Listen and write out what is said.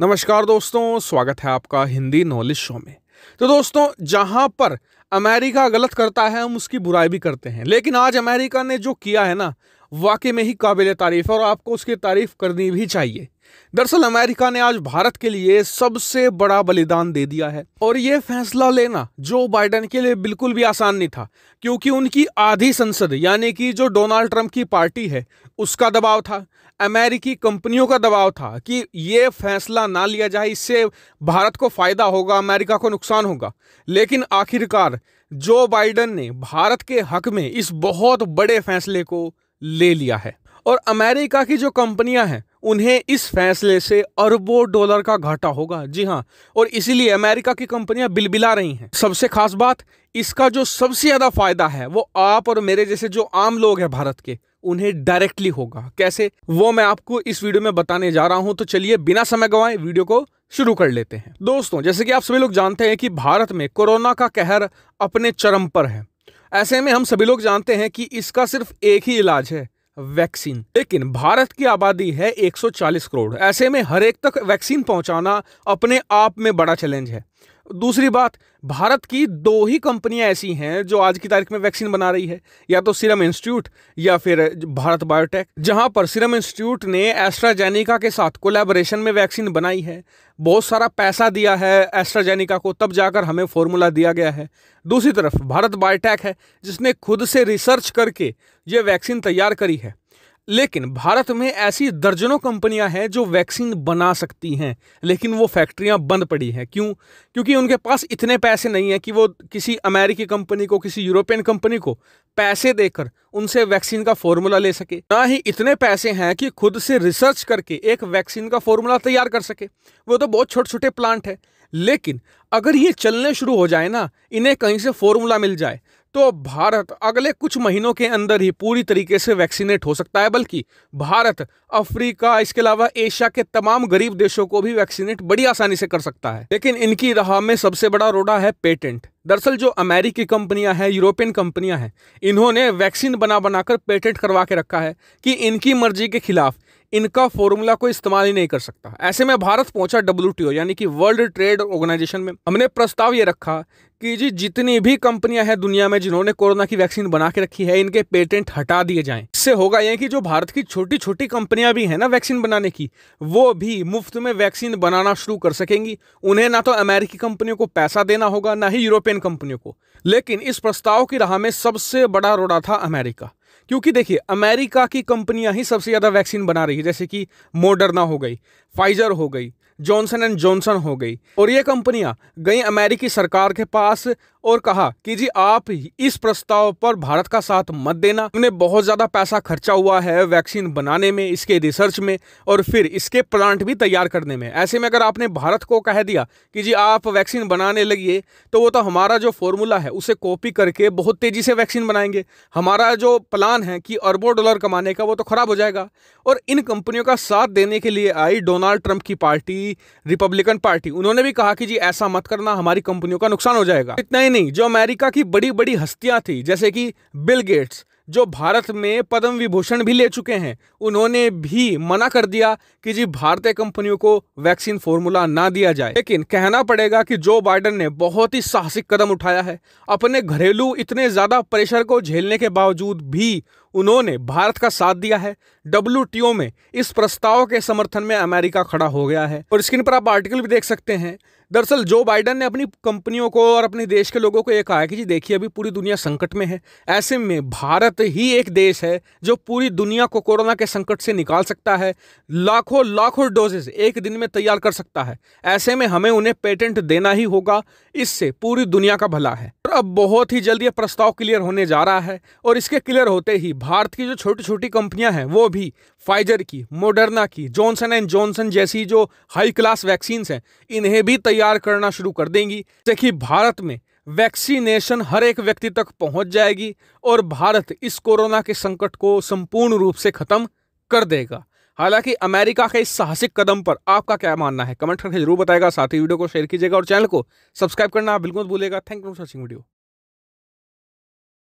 नमस्कार दोस्तों स्वागत है आपका हिंदी नॉलेज शो में तो दोस्तों जहां पर अमेरिका गलत करता है हम उसकी बुराई भी करते हैं लेकिन आज अमेरिका ने जो किया है ना वाकई में ही काबिल तारीफ़ है और आपको उसकी तारीफ़ करनी भी चाहिए दरअसल अमेरिका ने आज भारत के लिए सबसे बड़ा बलिदान दे दिया है और ये फैसला लेना जो बाइडन के लिए बिल्कुल भी आसान नहीं था क्योंकि उनकी आधी संसद यानी कि जो डोनाल्ड ट्रंप की पार्टी है उसका दबाव था अमेरिकी कंपनियों का दबाव था कि ये फैसला ना लिया जाए इससे भारत को फ़ायदा होगा अमेरिका को नुकसान होगा लेकिन आखिरकार जो बाइडन ने भारत के हक में इस बहुत बड़े फैसले को ले लिया है और अमेरिका की जो कंपनियां हैं उन्हें इस फैसले से अरबों डॉलर का घाटा होगा जी हाँ और इसीलिए अमेरिका की कंपनियां बिलबिला रही हैं सबसे खास बात इसका जो सबसे ज़्यादा फायदा है वो आप और मेरे जैसे जो आम लोग हैं भारत के उन्हें डायरेक्टली होगा कैसे वो मैं आपको इस वीडियो में बताने जा रहा हूं तो चलिए बिना समय गवाए वीडियो को शुरू कर लेते हैं दोस्तों जैसे कि आप सभी लोग जानते हैं कि भारत में कोरोना का कहर अपने चरम पर है ऐसे में हम सभी लोग जानते हैं कि इसका सिर्फ एक ही इलाज है वैक्सीन लेकिन भारत की आबादी है 140 करोड़ ऐसे में हर एक तक वैक्सीन पहुंचाना अपने आप में बड़ा चैलेंज है दूसरी बात भारत की दो ही कंपनियां ऐसी हैं जो आज की तारीख में वैक्सीन बना रही है या तो सीरम इंस्टीट्यूट या फिर भारत बायोटेक जहां पर सीरम इंस्टीट्यूट ने एस्ट्राजेनिका के साथ कोलैबोरेशन में वैक्सीन बनाई है बहुत सारा पैसा दिया है एस्ट्राजेनिका को तब जाकर हमें फॉर्मूला दिया गया है दूसरी तरफ भारत बायोटेक है जिसने खुद से रिसर्च करके ये वैक्सीन तैयार करी है लेकिन भारत में ऐसी दर्जनों कंपनियां हैं जो वैक्सीन बना सकती हैं लेकिन वो फैक्ट्रियां बंद पड़ी हैं क्यों क्योंकि उनके पास इतने पैसे नहीं हैं कि वो किसी अमेरिकी कंपनी को किसी यूरोपियन कंपनी को पैसे देकर उनसे वैक्सीन का फॉर्मूला ले सके ना ही इतने पैसे हैं कि खुद से रिसर्च करके एक वैक्सीन का फॉर्मूला तैयार कर सके वो तो बहुत छोटे छोटे प्लांट है लेकिन अगर ये चलने शुरू हो जाए ना इन्हें कहीं से फॉर्मूला मिल जाए तो भारत अगले कुछ महीनों के अंदर ही पूरी तरीके से वैक्सीनेट हो सकता है बल्कि भारत अफ्रीका इसके अलावा एशिया के तमाम गरीब देशों को भी वैक्सीनेट बड़ी आसानी से कर सकता है लेकिन इनकी राह में सबसे बड़ा रोड़ा है पेटेंट दरअसल जो अमेरिकी कंपनियां हैं यूरोपियन कंपनियां हैं इन्होंने वैक्सीन बना बनाकर पेटेंट करवा के रखा है कि इनकी मर्जी के खिलाफ इनका फॉर्मूला कोई इस्तेमाल ही नहीं कर सकता ऐसे में भारत पहुंचा डब्ल्यू यानी कि वर्ल्ड ट्रेड ऑर्गेनाइजेशन में हमने प्रस्ताव ये रखा कि जी जितनी भी कंपनियां हैं दुनिया में जिन्होंने कोरोना की वैक्सीन बना के रखी है इनके पेटेंट हटा दिए जाएं इससे होगा यह कि जो भारत की छोटी छोटी कंपनियां भी हैं ना वैक्सीन बनाने की वो भी मुफ्त में वैक्सीन बनाना शुरू कर सकेंगी उन्हें ना तो अमेरिकी कंपनियों को पैसा देना होगा ना ही यूरोपियन कंपनियों को लेकिन इस प्रस्ताव की राह में सबसे बड़ा रोड़ा था अमेरिका क्योंकि देखिए अमेरिका की कंपनियां ही सबसे ज़्यादा वैक्सीन बना रही है जैसे कि मोडर्ना हो गई फाइजर हो गई जॉनसन एंड जॉनसन हो गई और ये कंपनियां गई अमेरिकी सरकार के पास और कहा कि जी आप इस प्रस्ताव पर भारत का साथ मत देना हमने बहुत ज़्यादा पैसा खर्चा हुआ है वैक्सीन बनाने में इसके रिसर्च में और फिर इसके प्लांट भी तैयार करने में ऐसे में अगर आपने भारत को कह दिया कि जी आप वैक्सीन बनाने लगिए तो वो तो हमारा जो फॉर्मूला है उसे कॉपी करके बहुत तेज़ी से वैक्सीन बनाएंगे हमारा जो प्लान है कि अरबों डॉलर कमाने का वो तो ख़राब हो जाएगा और इन कंपनियों का साथ देने के लिए आई डोनाल्ड ट्रंप की पार्टी की रिपब्लिकन पार्टी उन्होंने भी कहा कि जी ऐसा मत करना हमारी कंपनियों का नुकसान हो जाएगा इतना ही नहीं जो अमेरिका की बड़ी बड़ी हस्तियां थी जैसे कि बिल गेट्स जो भारत में पद्म विभूषण भी ले चुके हैं उन्होंने भी मना कर दिया कि जी भारतीय कंपनियों को वैक्सीन फॉर्मूला ना दिया जाए लेकिन कहना पड़ेगा कि जो बाइडन ने बहुत ही साहसिक कदम उठाया है अपने घरेलू इतने ज़्यादा प्रेशर को झेलने के बावजूद भी उन्होंने भारत का साथ दिया है डब्ल्यू में इस प्रस्ताव के समर्थन में अमेरिका खड़ा हो गया है और स्क्रीन पर आप आर्टिकल भी देख सकते हैं दरअसल जो बाइडन ने अपनी कंपनियों को और अपने देश के लोगों को ये कहा है कि जी देखिए अभी पूरी दुनिया संकट में है ऐसे में भारत ही एक देश है जो पूरी दुनिया को कोरोना के संकट से निकाल सकता है लाखों लाखों डोजेज एक दिन में तैयार कर सकता है ऐसे में हमें उन्हें पेटेंट देना ही होगा इससे पूरी दुनिया का भला है और अब बहुत ही जल्द यह प्रस्ताव क्लियर होने जा रहा है और इसके क्लियर होते ही भारत की जो छोटी छोटी कंपनियां हैं वो भी फाइजर की मोडर्ना की जॉनसन एंड जॉनसन जैसी जो हाई क्लास वैक्सीन हैं इन्हें भी तैयार करना शुरू कर देंगी देखिए भारत में वैक्सीनेशन हर एक व्यक्ति तक पहुंच जाएगी और भारत इस कोरोना के संकट को संपूर्ण रूप से खत्म कर देगा हालांकि अमेरिका के इस साहसिक कदम पर आपका क्या मानना है कमेंट करके जरूर बताएगा साथ ही वीडियो को शेयर कीजिएगा और चैनल को सब्सक्राइब करना बिल्कुल भूलेगा thank you for watching video